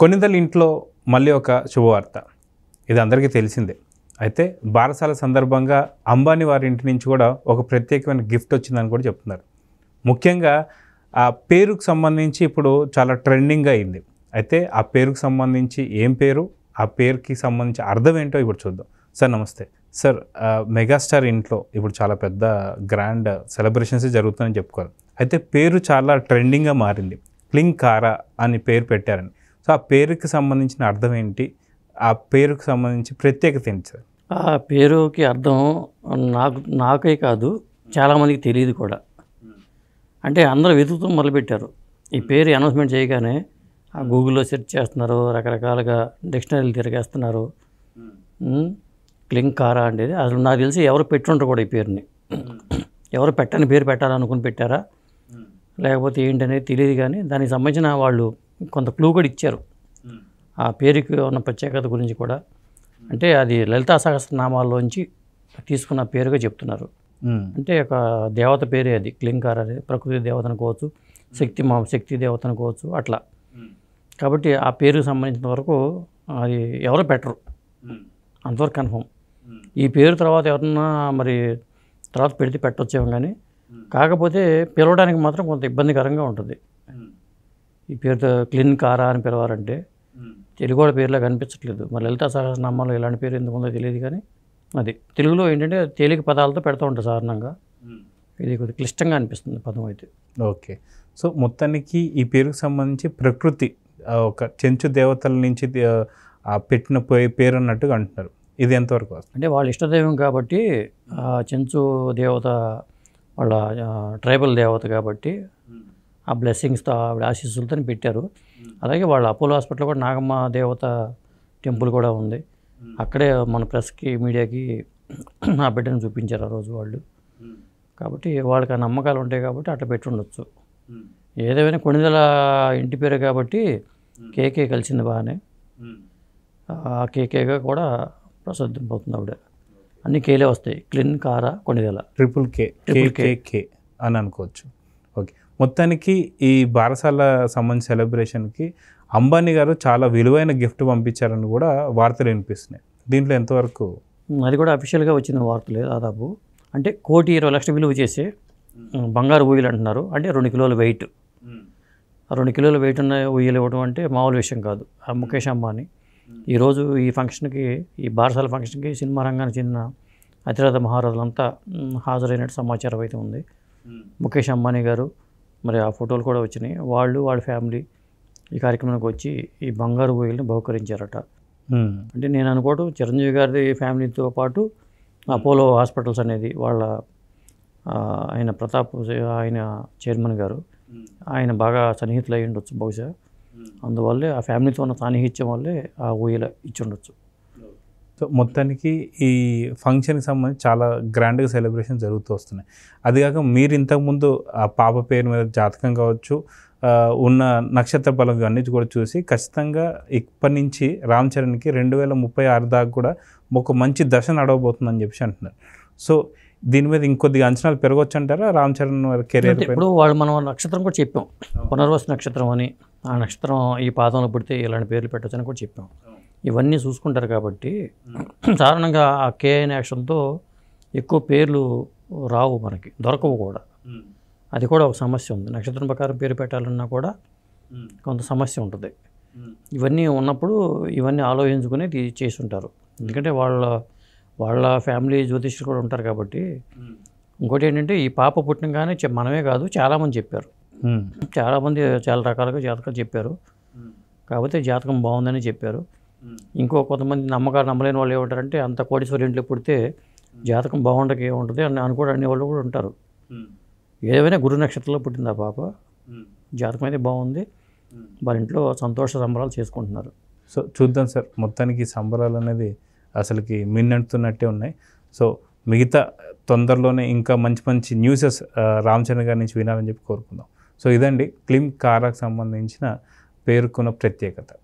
కొన్నిదల ఇంట్లో మళ్ళీ ఒక శుభవార్త ఇది అందరికీ తెలిసిందే అయితే బారసాల సందర్భంగా అంబానీ వారి ఇంటి నుంచి కూడా ఒక ప్రత్యేకమైన గిఫ్ట్ వచ్చిందని కూడా చెప్తున్నారు ముఖ్యంగా ఆ పేరుకు సంబంధించి ఇప్పుడు చాలా ట్రెండింగ్ అయింది అయితే ఆ పేరుకు సంబంధించి ఏం పేరు ఆ పేరుకి సంబంధించి అర్థం ఏంటో ఇప్పుడు చూద్దాం సార్ నమస్తే సార్ మెగాస్టార్ ఇంట్లో ఇప్పుడు చాలా పెద్ద గ్రాండ్ సెలబ్రేషన్స్ జరుగుతుందని చెప్పుకోవాలి అయితే పేరు చాలా ట్రెండింగ్గా మారింది క్లింగ్ కారా అని పేరు పెట్టారని సో ఆ పేరుకి సంబంధించిన అర్థం ఏంటి ఆ పేరుకి సంబంధించి ప్రత్యేకత ఏంటి సార్ ఆ పేరుకి అర్థం నాకు నాకే కాదు చాలామందికి తెలియదు కూడా అంటే అందరూ వెతుకుతూ మొదలుపెట్టారు ఈ పేరు అనౌన్స్మెంట్ చేయగానే ఆ గూగుల్లో సెర్చ్ చేస్తున్నారు రకరకాలుగా డిక్షనరీలు తిరిగేస్తున్నారు క్లింక్ కారా అనేది అసలు నాకు తెలిసి ఎవరు పెట్టుంటారు కూడా ఈ పేరుని ఎవరు పెట్టని పేరు పెట్టాలనుకుని పెట్టారా లేకపోతే ఏంటనేది తెలియదు కానీ దానికి సంబంధించిన వాళ్ళు కొంత క్లూ కూడా ఇచ్చారు ఆ పేరుకి ఉన్న ప్రత్యేకత గురించి కూడా అంటే అది లలితా సహస్రనామాల్లోంచి తీసుకున్న పేరుగా చెప్తున్నారు అంటే ఒక దేవత పేరే అది క్లింకార్ అనేది ప్రకృతి దేవత అనుకోవచ్చు శక్తి మా శక్తి దేవత అనుకోవచ్చు అట్లా కాబట్టి ఆ పేరుకు సంబంధించిన వరకు అది ఎవరు పెట్టరు అంతవరకు కన్ఫర్మ్ ఈ పేరు తర్వాత ఎవరన్నా మరి తర్వాత పెడితే పెట్టొచ్చేమో కానీ కాకపోతే పిలవడానికి మాత్రం కొంత ఇబ్బందికరంగా ఉంటుంది ఈ పేరుతో క్లిన్ కారా అని పిలవారంటే తెలుగువాడ పేరులా కనిపించట్లేదు మరి లలిత సహస్రనామాలో ఇలాంటి పేరు ఎందుకు ఉందో తెలియదు కానీ అది తెలుగులో ఏంటంటే తేలిక పదాలతో పెడతా ఉంటారు సాధారణంగా ఇది కొద్దిగా క్లిష్టంగా అనిపిస్తుంది పదం అయితే ఓకే సో మొత్తానికి ఈ పేరుకు సంబంధించి ప్రకృతి ఒక చెంచు దేవతల నుంచి ఆ పెట్టిన పేరు అన్నట్టుగా అంటున్నారు ఇది ఎంతవరకు అంటే వాళ్ళ ఇష్టదైవం కాబట్టి చెంచు దేవత వాళ్ళ ట్రైబల్ దేవత కాబట్టి ఆ బ్లెస్సింగ్స్తో ఆవిడ ఆశీస్సులతో పెట్టారు అలాగే వాళ్ళ అపోలో హాస్పిటల్ కూడా నాగమ్మ దేవత టెంపుల్ కూడా ఉంది అక్కడే మన ప్రెస్కి మీడియాకి ఆ బిడ్డను చూపించారు ఆ రోజు వాళ్ళు కాబట్టి వాళ్ళకి ఆ నమ్మకాలు ఉంటాయి కాబట్టి అట్లా పెట్టుండొచ్చు ఏదేమైనా కొనిదల ఇంటి పేరు కాబట్టి కేకే కలిసింది బాగానే ఆ కేకేగా కూడా ప్రసిద్ధిపోతుంది ఆవిడ అన్ని కేలే వస్తాయి Klin Kaara Konidela triple K triple K అని అనుకోవచ్చు ఓకే మొత్తానికి ఈ బారసాల సంబంధించిన సెలబ్రేషన్కి అంబానీ గారు చాలా విలువైన గిఫ్ట్ పంపించారని కూడా వార్తలు వినిపిస్తున్నాయి దీంట్లో ఎంతవరకు అది కూడా అఫీషియల్గా వచ్చిన వార్తలే దాదాపు అంటే కోటి ఇరవై లక్షల విలువ చేసే బంగారు ఊయలు అంటున్నారు అంటే రెండు కిలోల వెయిట్ రెండు కిలోల వెయిట్ ఉన్న ఊయలు ఇవ్వడం అంటే మామూలు విషయం కాదు ఆ ముఖేష్ అంబానీ ఈరోజు ఈ ఫంక్షన్కి ఈ బారసాల ఫంక్షన్కి సినిమా రంగానికి చెందిన అతిరథ మహారాజులంతా హాజరైనట్టు సమాచారం అయితే ఉంది ముఖేష్ అంబానీ గారు మరి ఆ ఫోటోలు కూడా వచ్చినాయి వాళ్ళు వాళ్ళ ఫ్యామిలీ ఈ కార్యక్రమానికి వచ్చి ఈ బంగారు బోయిల్ని బహుకరించారట అంటే నేను అనుకోవటం చిరంజీవి గారి ఫ్యామిలీతో పాటు అపోలో హాస్పిటల్స్ అనేది వాళ్ళ ఆయన ప్రతాప్ ఆయన చైర్మన్ గారు ఆయన బాగా సన్నిహితులు అయ్యి ఉండొచ్చు బహుశా అందువల్లే ఆ ఫ్యామిలీతో ఉన్న సాన్నిహిత్యం వల్లే ఆ ఊయల ఇచ్చి ఉండొచ్చు సో మొత్తానికి ఈ ఫంక్షన్కి సంబంధించి చాలా గ్రాండ్గా సెలబ్రేషన్ జరుగుతూ వస్తున్నాయి అదిగాక మీరు ఇంతకుముందు ఆ పాప పేరు మీద జాతకం కావచ్చు ఉన్న నక్షత్ర బలం ఇవన్నీ కూడా చూసి ఖచ్చితంగా ఇప్పటి నుంచి రామ్ చరణ్కి రెండు వేల ముప్పై ఆరు దాకా కూడా ఒక మంచి దశ నడవబోతుందని చెప్పి అంటున్నారు సో దీని మీద ఇంకొద్దిగా అంచనాలు పెరగవచ్చు అంటారా రామ్ చరణ్ కెరీర్ ఇప్పుడు వాళ్ళు మనం నక్షత్రం కూడా చెప్పాం పునర్వసు నక్షత్రం అని ఆ నక్షత్రం ఈ పాదంలో పుడితే ఇలాంటి పేర్లు పెట్టచ్చు అని కూడా చెప్పాం ఇవన్నీ చూసుకుంటారు కాబట్టి సాధారణంగా ఆ కేఎన్ యాక్షన్తో ఎక్కువ పేర్లు రావు మనకి దొరకవు కూడా అది కూడా ఒక సమస్య ఉంది నక్షత్రం ప్రకారం పేరు పెట్టాలన్నా కూడా కొంత సమస్య ఉంటుంది ఇవన్నీ ఉన్నప్పుడు ఇవన్నీ ఆలోచించుకునే ఉంటారు ఎందుకంటే వాళ్ళ వాళ్ళ ఫ్యామిలీ జ్యోతిష్యులు కూడా ఉంటారు కాబట్టి ఇంకోటి ఏంటంటే ఈ పాప పుట్టినగానే మనమే కాదు చాలామంది చెప్పారు చాలామంది చాలా రకాలుగా జాతకాలు చెప్పారు కాకపోతే జాతకం బాగుందని చెప్పారు Hmm. ఇంకో కొంతమంది నమ్మకాలు నమ్మలేని వాళ్ళు ఏమంటారంటే అంత కోటీశ్వరి ఇంట్లో పుడితే hmm. జాతకం బాగుండక ఏముంటుంది అని అనుకోవడం వాళ్ళు కూడా ఉంటారు hmm. ఏదైనా గురు నక్షత్రంలో పుట్టిందా పాప జాతకం అయితే బాగుంది వాళ్ళ ఇంట్లో సంతోష సంబరాలు చేసుకుంటున్నారు సో చూద్దాం సార్ మొత్తానికి సంబరాలు అనేది అసలుకి మిన్నంటున్నట్టే ఉన్నాయి సో మిగతా తొందరలోనే ఇంకా మంచి మంచి న్యూసెస్ రామచంద్ర గారి నుంచి వినాలని చెప్పి కోరుకుందాం సో ఇదండి క్లిమ్ కారాకు సంబంధించిన పేర్కొన్న ప్రత్యేకత